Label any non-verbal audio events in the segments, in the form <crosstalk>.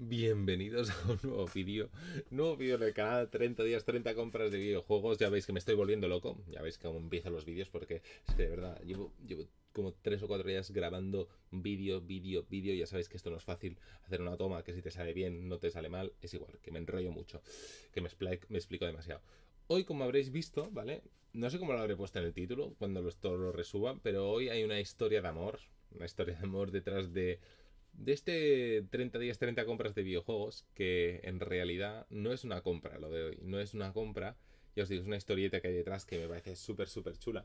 Bienvenidos a un nuevo vídeo, nuevo vídeo en el canal 30 días, 30 compras de videojuegos, ya veis que me estoy volviendo loco, ya veis cómo empiezan los vídeos porque es que de verdad llevo, llevo como 3 o 4 días grabando vídeo, vídeo, vídeo, ya sabéis que esto no es fácil hacer una toma, que si te sale bien, no te sale mal, es igual, que me enrollo mucho, que me, explico, demasiado. Hoy, como habréis visto, ¿vale? No sé cómo lo habré puesto en el título, cuando los, todo lo resuba, pero hoy hay una historia de amor, una historia de amor detrás de de este 30 días, 30 compras de videojuegos, que en realidad no es una compra lo de hoy, no es una compra, ya os digo, es una historieta que hay detrás que me parece súper, súper chula.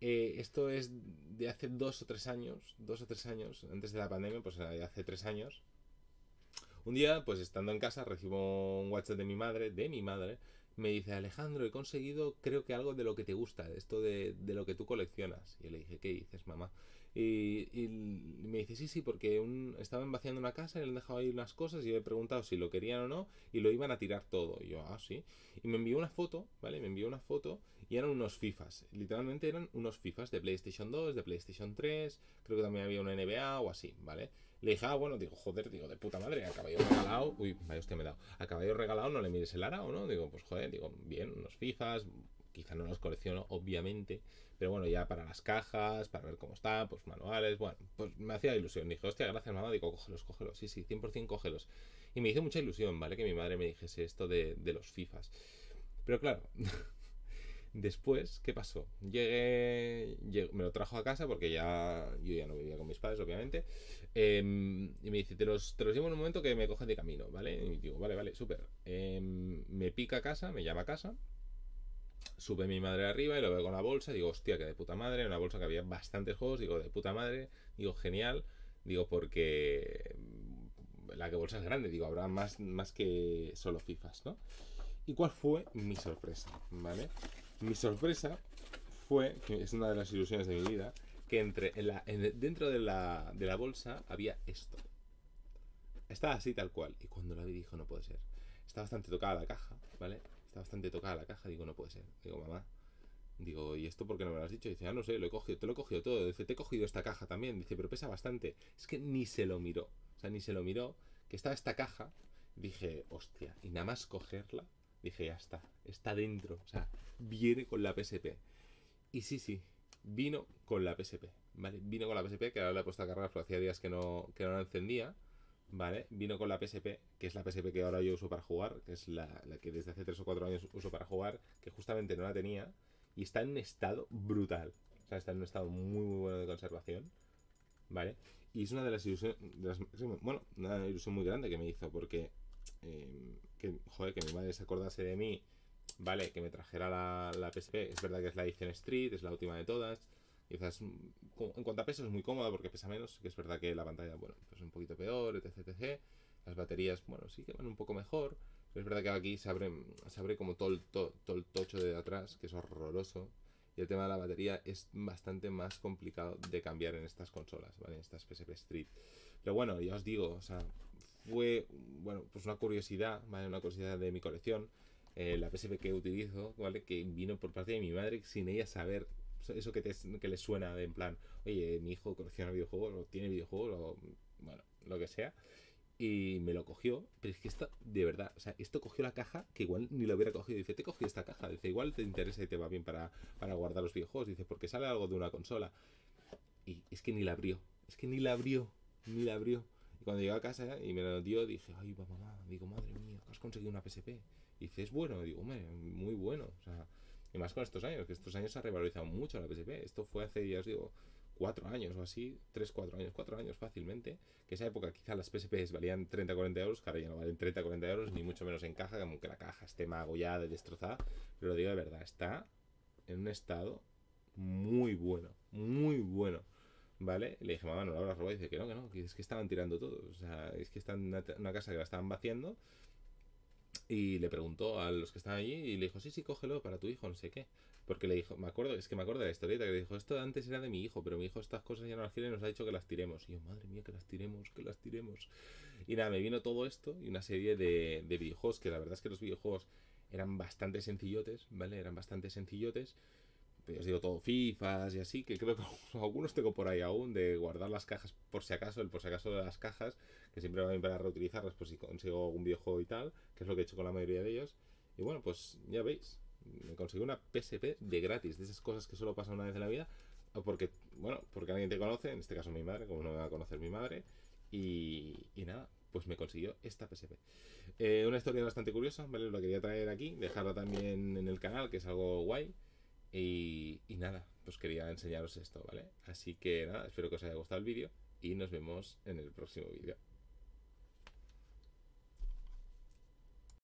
Eh, esto es de hace dos o tres años, dos o tres años, antes de la pandemia, pues hace tres años. Un día, pues estando en casa, recibo un WhatsApp de mi madre, de mi madre, me dice, Alejandro, he conseguido creo que algo de lo que te gusta, esto de, de lo que tú coleccionas. Y yo le dije, ¿qué dices, mamá? Y, me dice, sí, sí, porque estaban vaciando una casa y le han dejado ahí unas cosas y yo he preguntado si lo querían o no y lo iban a tirar todo. Y yo, ah, sí. Y me envió una foto, ¿vale? Me envió una foto y eran unos FIFAs. Literalmente eran unos FIFAs de PlayStation 2, de PlayStation 3, creo que también había una NBA o así, ¿vale? Le dije, ah, bueno, digo, joder, digo, de puta madre, a caballo regalado, uy, vaya hostia me he dado, al caballo regalado no le mires el ara o no, digo, pues joder, digo, bien, unos FIFAs, quizá no los colecciono, obviamente, pero bueno, ya para las cajas, para ver cómo está, pues manuales, bueno, pues me hacía ilusión. Dije, hostia, gracias mamá, digo, cógelos, cógelos, sí, sí, 100% cógelos. Y me hizo mucha ilusión, ¿vale? Que mi madre me dijese esto de, los FIFAs. Pero claro, <laughs> después, ¿qué pasó? Llegué, me lo trajo a casa porque ya yo ya no vivía con mis padres, obviamente. Em, y me dice, te los, te llevo en un momento que me cogen de camino, ¿vale? Y digo, vale, vale, súper. Em, me pica a casa, me llama a casa sube mi madre arriba y lo veo con la bolsa, digo, hostia, que de puta madre, una bolsa que había bastantes juegos, digo, de puta madre, digo, genial, digo, porque mm, la que bolsa es grande, digo, habrá más, más que solo FIFAs, ¿no? ¿Y cuál fue mi sorpresa? ¿Vale? Mi sorpresa fue, que es una de las ilusiones de mi vida, que entre dentro de la, de la bolsa había esto. Estaba así tal cual. Y cuando la vi dijo, no puede ser. Está bastante tocada la caja, ¿vale? Está bastante tocada la caja. Digo, no puede ser. Digo, mamá. Digo, ¿y esto por qué no me lo has dicho? Dice, ah, no sé, lo he cogido, te lo he cogido todo. Dice, te he cogido esta caja también. Dice, pero pesa bastante. Es que ni se lo miró. O sea, ni se lo miró. Que estaba esta caja. Dije, hostia. Y nada más cogerla, dije, ya está. Está dentro. O sea, viene con la PSP. Y sí, sí. Vino con la PSP. ¿Vale? Vino con la PSP, que ahora la he puesto a cargar, pero hacía días que no, que no la encendía. ¿vale? Vino con la PSP, que es la PSP que ahora yo uso para jugar, que es la, que desde hace 3 o 4 años uso para jugar, que justamente no la tenía, y está en un estado brutal. O sea, está en un estado muy, muy bueno de conservación, ¿vale? Y es una de las ilusiones, bueno, una ilusión muy grande que me hizo, porque, em, que, joder, que mi madre se acordase de mí, ¿vale? Que me trajera la, la PSP, es verdad que es la edición Street, es la última de todas, Quizás en cuanto a peso es muy cómoda porque pesa menos, que es verdad que la pantalla, bueno, pues es un poquito peor, etc, etc. Las baterías, bueno, sí que van un poco mejor, pero es verdad que aquí se abre, se abre como todo el, tocho de atrás, que es horroroso. Y el tema de la batería es bastante más complicado de cambiar en estas consolas, ¿vale? En estas PSP Street. Pero bueno, ya os digo, o sea, fue, bueno, pues una curiosidad, ¿vale? Una curiosidad de mi colección. Eh, la PSP que utilizo, ¿vale? Que vino por parte de mi madre sin ella saber eso que, te, que les suena de en plan, oye, mi hijo colecciona videojuegos o tiene videojuegos o bueno, lo que sea. Y me lo cogió, pero es que esto, de verdad, o sea, esto cogió la caja que igual ni lo hubiera cogido. Dice, te cogí esta caja. Dice, igual te interesa y te va bien para, para guardar los videojuegos. Dice, porque sale algo de una consola. Y es que ni la abrió, es que ni la abrió, ni la abrió. Y cuando llegó a casa ¿eh? y me lo dio, dije, ay, mamá, digo, madre mía, has conseguido una PSP. Y dice, es bueno. digo, hombre, muy bueno. O sea, y más con estos años, que estos años se ha revalorizado mucho la PSP. Esto fue hace, ya os digo, cuatro años o así, tres, cuatro años, cuatro años fácilmente, que esa época quizás las PSPs valían 30, 40 euros, que ahora ya no valen 30, 40 euros, ni mucho menos en caja, como que la caja esté magollada y destrozada, pero lo digo de verdad, está en un estado muy bueno, muy bueno. ¿Vale? Le dije, mamá, no la habrás robado. Y dice que no, que no, que es que estaban tirando todo. O sea, es que está en una, una casa que la estaban vaciando y le preguntó a los que estaban allí y le dijo, sí, sí, cógelo para tu hijo, no sé qué. Porque le dijo, me acuerdo, es que me acuerdo de la historieta que le dijo, esto antes era de mi hijo, pero mi hijo estas cosas ya no las quiere y nos ha dicho que las tiremos. Y yo, madre mía, que las tiremos, que las tiremos. Y nada, me vino todo esto y una serie de, de videojuegos, que la verdad es que los videojuegos eran bastante sencillotes, ¿vale? Eran bastante sencillotes os digo todo, FIFAs y así, que creo que <laughs> algunos tengo por ahí aún de guardar las cajas por si acaso, el por si acaso de las cajas, que siempre van a reutilizarlas por si consigo algún videojuego y tal, que es lo que he hecho con la mayoría de ellos. Y bueno, pues ya veis, me conseguí una PSP de gratis, de esas cosas que solo pasan una vez en la vida, porque, bueno, porque alguien te conoce, en este caso mi madre, como no me va a conocer mi madre, y, nada, pues me consiguió esta PSP. Eh, una historia bastante curiosa, ¿vale? La quería traer aquí, dejarla también en el canal, que es algo guay. Y, nada, pues quería enseñaros esto, ¿vale? Así que nada, espero que os haya gustado el vídeo y nos vemos en el próximo vídeo.